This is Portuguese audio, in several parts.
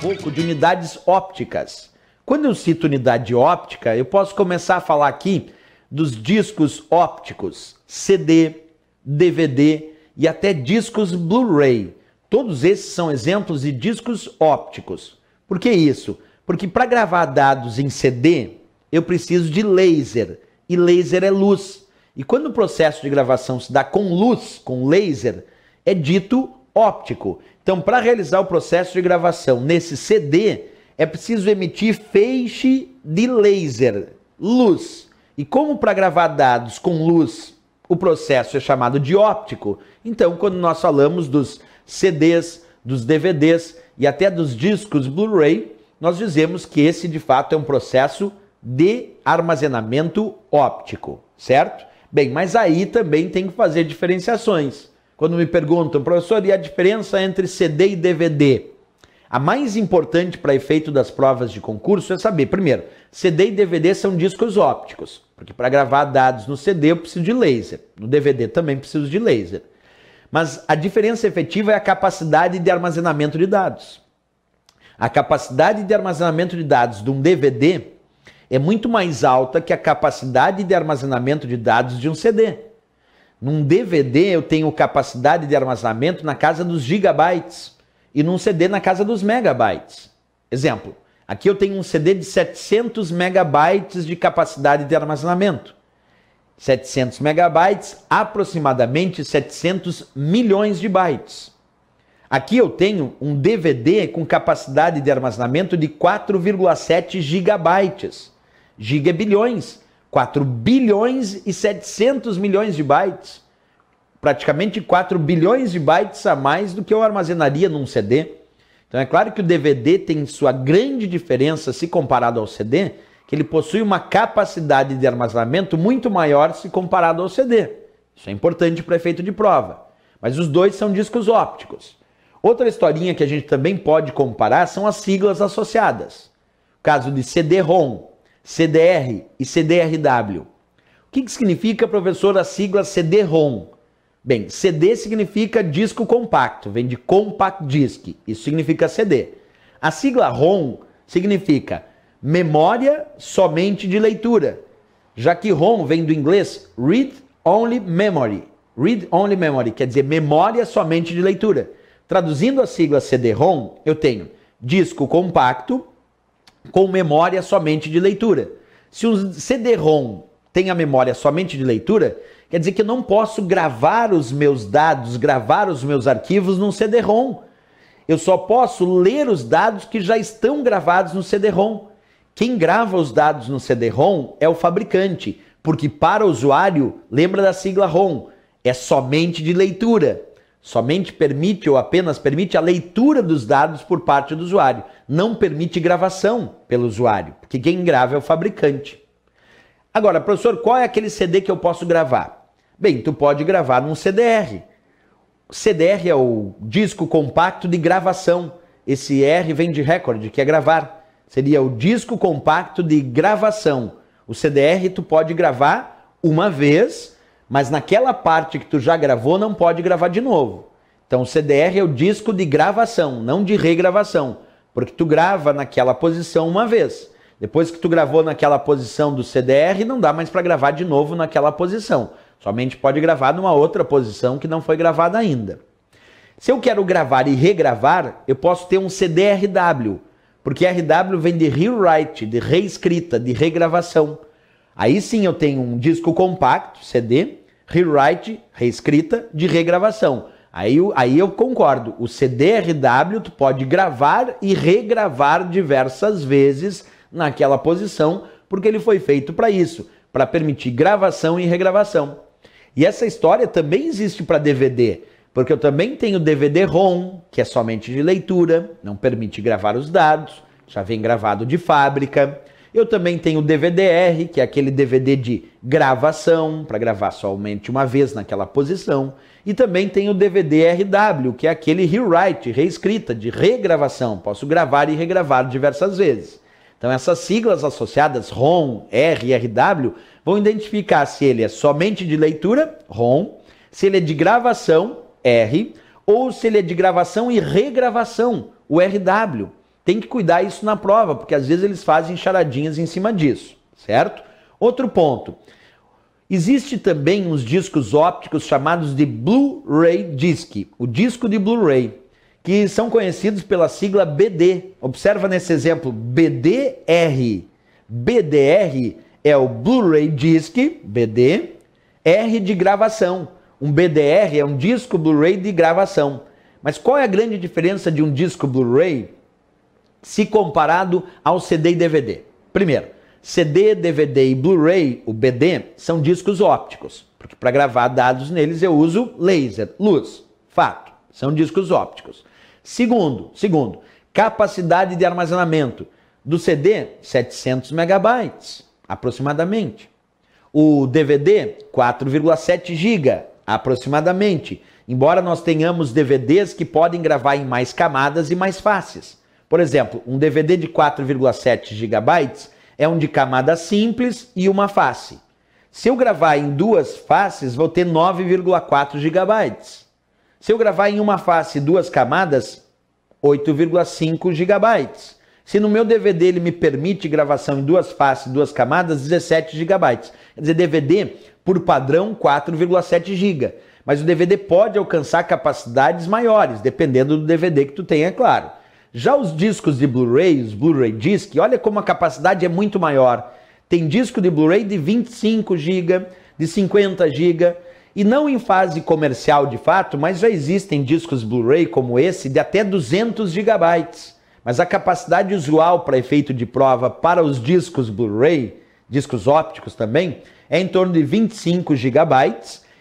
pouco de unidades ópticas. Quando eu cito unidade óptica, eu posso começar a falar aqui dos discos ópticos, CD, DVD e até discos Blu-ray. Todos esses são exemplos de discos ópticos. Por que isso? Porque para gravar dados em CD, eu preciso de laser, e laser é luz. E quando o processo de gravação se dá com luz, com laser, é dito óptico. Então, para realizar o processo de gravação nesse CD, é preciso emitir feixe de laser, luz. E como para gravar dados com luz, o processo é chamado de óptico. Então, quando nós falamos dos CDs, dos DVDs e até dos discos Blu-ray, nós dizemos que esse de fato é um processo de armazenamento óptico, certo? Bem, mas aí também tem que fazer diferenciações quando me perguntam, professor, e a diferença entre CD e DVD? A mais importante para efeito das provas de concurso é saber, primeiro, CD e DVD são discos ópticos, porque para gravar dados no CD eu preciso de laser, no DVD também preciso de laser. Mas a diferença efetiva é a capacidade de armazenamento de dados. A capacidade de armazenamento de dados de um DVD é muito mais alta que a capacidade de armazenamento de dados de um CD. Num DVD eu tenho capacidade de armazenamento na casa dos gigabytes e num CD na casa dos megabytes. Exemplo, aqui eu tenho um CD de 700 megabytes de capacidade de armazenamento. 700 megabytes, aproximadamente 700 milhões de bytes. Aqui eu tenho um DVD com capacidade de armazenamento de 4,7 gigabytes. Giga é bilhões, 4 bilhões e 700 milhões de bytes. Praticamente 4 bilhões de bytes a mais do que eu armazenaria num CD. Então é claro que o DVD tem sua grande diferença se comparado ao CD, que ele possui uma capacidade de armazenamento muito maior se comparado ao CD. Isso é importante para efeito de prova. Mas os dois são discos ópticos. Outra historinha que a gente também pode comparar são as siglas associadas. O caso de CD-ROM, CDR e CDRW. O que, que significa, professor, a sigla CD-ROM? Bem, CD significa disco compacto, vem de compact disc, isso significa CD. A sigla ROM significa memória somente de leitura, já que ROM vem do inglês Read Only Memory. Read Only Memory quer dizer memória somente de leitura. Traduzindo a sigla CD-ROM, eu tenho disco compacto com memória somente de leitura. Se o CD-ROM tem a memória somente de leitura, quer dizer que eu não posso gravar os meus dados, gravar os meus arquivos num CD-ROM. Eu só posso ler os dados que já estão gravados no CD-ROM. Quem grava os dados no CD-ROM é o fabricante, porque para o usuário, lembra da sigla ROM, é somente de leitura. Somente permite ou apenas permite a leitura dos dados por parte do usuário, não permite gravação pelo usuário, porque quem grava é o fabricante. Agora, professor, qual é aquele CD que eu posso gravar? Bem, tu pode gravar num CDR. CDR é o disco compacto de gravação. Esse R vem de recorde, que é gravar. Seria o disco compacto de gravação. O CDR tu pode gravar uma vez mas naquela parte que tu já gravou, não pode gravar de novo. Então o CDR é o disco de gravação, não de regravação. Porque tu grava naquela posição uma vez. Depois que tu gravou naquela posição do CDR, não dá mais para gravar de novo naquela posição. Somente pode gravar numa outra posição que não foi gravada ainda. Se eu quero gravar e regravar, eu posso ter um CDRW, porque RW vem de rewrite, de reescrita, de regravação. Aí sim eu tenho um disco compacto, CD, rewrite, reescrita, de regravação. Aí, aí eu concordo. O CDRW tu pode gravar e regravar diversas vezes naquela posição, porque ele foi feito para isso, para permitir gravação e regravação. E essa história também existe para DVD, porque eu também tenho DVD-ROM, que é somente de leitura, não permite gravar os dados, já vem gravado de fábrica. Eu também tenho DVDR, que é aquele DVD de gravação, para gravar somente uma vez naquela posição. E também tenho DVD RW, que é aquele rewrite, reescrita, de regravação. Posso gravar e regravar diversas vezes. Então, essas siglas associadas, ROM, R e RW, vão identificar se ele é somente de leitura, ROM, se ele é de gravação, R, ou se ele é de gravação e regravação, o RW. Tem que cuidar isso na prova, porque às vezes eles fazem charadinhas em cima disso, certo? Outro ponto. Existe também uns discos ópticos chamados de Blu-ray Disc, o disco de Blu-ray, que são conhecidos pela sigla BD. Observa nesse exemplo BDR. BDR é o Blu-ray Disc, BD, R de gravação. Um BDR é um disco Blu-ray de gravação. Mas qual é a grande diferença de um disco Blu-ray se comparado ao CD e DVD. Primeiro, CD, DVD e Blu-ray, o BD, são discos ópticos, porque para gravar dados neles eu uso laser, luz, fato, são discos ópticos. Segundo, segundo, capacidade de armazenamento do CD 700 megabytes, aproximadamente. O DVD 4,7 GB, aproximadamente. Embora nós tenhamos DVDs que podem gravar em mais camadas e mais faces. Por exemplo, um DVD de 4,7 GB é um de camada simples e uma face. Se eu gravar em duas faces, vou ter 9,4 GB. Se eu gravar em uma face e duas camadas, 8,5 GB. Se no meu DVD ele me permite gravação em duas faces, duas camadas, 17 GB. Quer dizer, DVD por padrão 4,7 GB. Mas o DVD pode alcançar capacidades maiores, dependendo do DVD que tu tenha, é claro. Já os discos de Blu-ray, os Blu-ray Disc, olha como a capacidade é muito maior. Tem disco de Blu-ray de 25 GB, de 50 GB, e não em fase comercial de fato, mas já existem discos Blu-ray como esse de até 200 GB. Mas a capacidade usual para efeito de prova para os discos Blu-ray, discos ópticos também, é em torno de 25 GB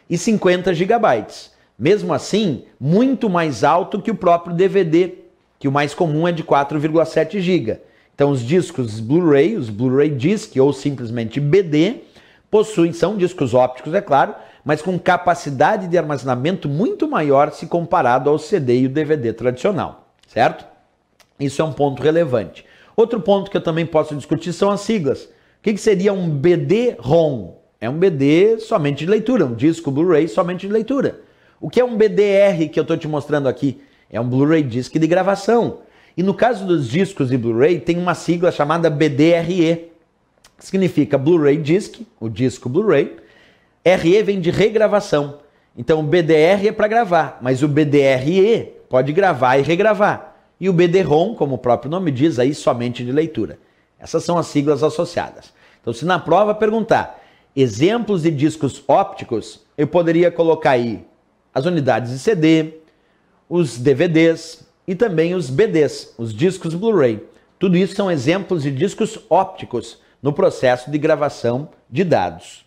e 50 GB. Mesmo assim, muito mais alto que o próprio DVD que o mais comum é de 4,7 GB. Então os discos Blu-ray, os Blu-ray Disc ou simplesmente BD, possuem, são discos ópticos, é claro, mas com capacidade de armazenamento muito maior se comparado ao CD e o DVD tradicional, certo? Isso é um ponto relevante. Outro ponto que eu também posso discutir são as siglas. O que, que seria um BD-ROM? É um BD somente de leitura, um disco Blu-ray somente de leitura. O que é um BDR que eu estou te mostrando aqui? É um Blu-ray disc de gravação. E no caso dos discos de Blu-ray, tem uma sigla chamada BDRE, que significa Blu-ray Disc, o disco Blu-ray. RE vem de regravação. Então o BDR é para gravar, mas o BDRE pode gravar e regravar. E o BD-ROM, como o próprio nome diz, aí somente de leitura. Essas são as siglas associadas. Então, se na prova perguntar exemplos de discos ópticos, eu poderia colocar aí as unidades de CD, os DVDs e também os BDs, os discos Blu-ray. Tudo isso são exemplos de discos ópticos no processo de gravação de dados.